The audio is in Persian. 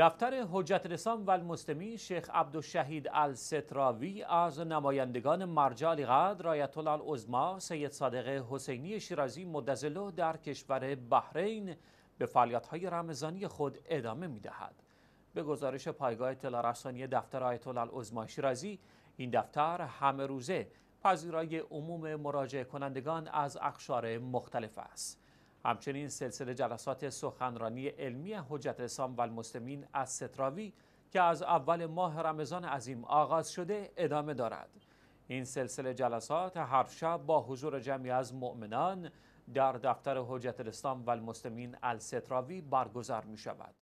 دفتر حجت رسان و المسلمین شیخ عبدالشهید الستراوی از نمایندگان مرجع قدر رایت سید صادق حسینی شیرازی مدزلو در کشور بحرین به فعالیت‌های رمضانی خود ادامه می‌دهد. به گزارش پایگاه اطلاع رسانی دفتر آیت العظما شیرازی این دفتر همه روزه پذیرای عموم مراجع کنندگان از اقشار مختلف است. همچنین سلسله جلسات سخنرانی علمی حجت الاسلام و المسلمین از ستراوی که از اول ماه رمضان عظیم آغاز شده ادامه دارد این سلسله جلسات هر شب با حضور جمعی از مؤمنان در دفتر حجت الاسلام و المسلمین الستراوی برگزار می شود